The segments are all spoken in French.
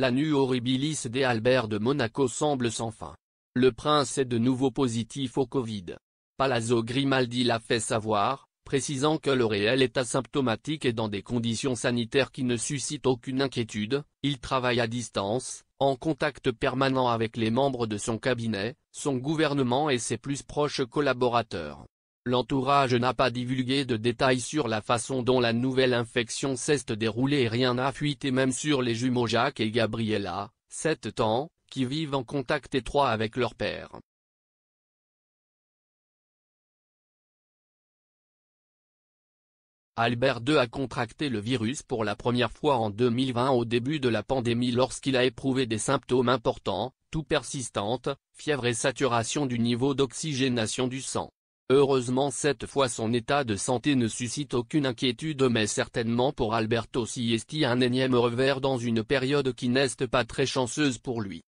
La nuit horribilis des Albert de Monaco semble sans fin. Le prince est de nouveau positif au Covid. Palazzo Grimaldi l'a fait savoir, précisant que le réel est asymptomatique et dans des conditions sanitaires qui ne suscitent aucune inquiétude, il travaille à distance, en contact permanent avec les membres de son cabinet, son gouvernement et ses plus proches collaborateurs. L'entourage n'a pas divulgué de détails sur la façon dont la nouvelle infection s'est déroulée et rien n'a fuité même sur les jumeaux Jacques et Gabriella, 7 ans, qui vivent en contact étroit avec leur père. Albert II a contracté le virus pour la première fois en 2020 au début de la pandémie lorsqu'il a éprouvé des symptômes importants, tout persistantes, fièvre et saturation du niveau d'oxygénation du sang. Heureusement cette fois son état de santé ne suscite aucune inquiétude mais certainement pour Alberto Siesti un énième revers dans une période qui n'est pas très chanceuse pour lui.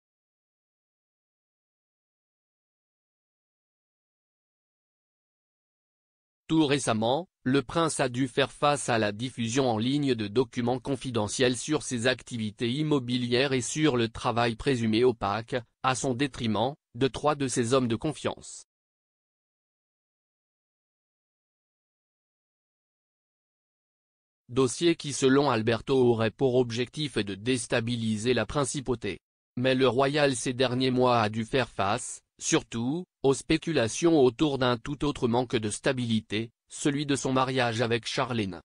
Tout récemment, le prince a dû faire face à la diffusion en ligne de documents confidentiels sur ses activités immobilières et sur le travail présumé opaque, à son détriment, de trois de ses hommes de confiance. dossier qui selon Alberto aurait pour objectif de déstabiliser la principauté. Mais le Royal ces derniers mois a dû faire face, surtout, aux spéculations autour d'un tout autre manque de stabilité, celui de son mariage avec Charlène.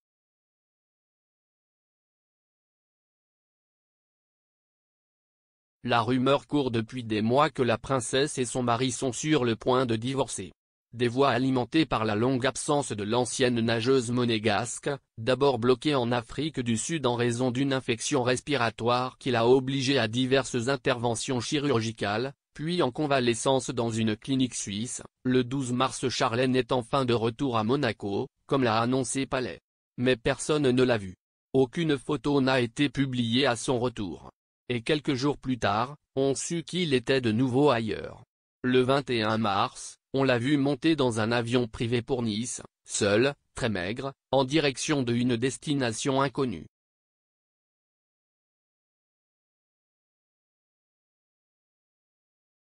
La rumeur court depuis des mois que la princesse et son mari sont sur le point de divorcer des voies alimentées par la longue absence de l'ancienne nageuse monégasque, d'abord bloquée en Afrique du Sud en raison d'une infection respiratoire qui l'a obligée à diverses interventions chirurgicales, puis en convalescence dans une clinique suisse, le 12 mars Charlène est enfin de retour à Monaco, comme l'a annoncé Palais. Mais personne ne l'a vu. Aucune photo n'a été publiée à son retour. Et quelques jours plus tard, on sut qu'il était de nouveau ailleurs. Le 21 mars, on l'a vu monter dans un avion privé pour Nice, seul, très maigre, en direction de une destination inconnue.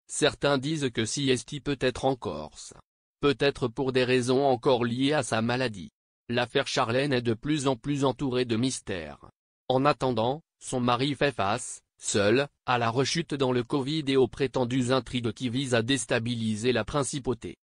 Certains disent que Siesti peut être en Corse. Peut-être pour des raisons encore liées à sa maladie. L'affaire Charlène est de plus en plus entourée de mystères. En attendant, son mari fait face, seul, à la rechute dans le Covid et aux prétendues intrigues qui visent à déstabiliser la principauté.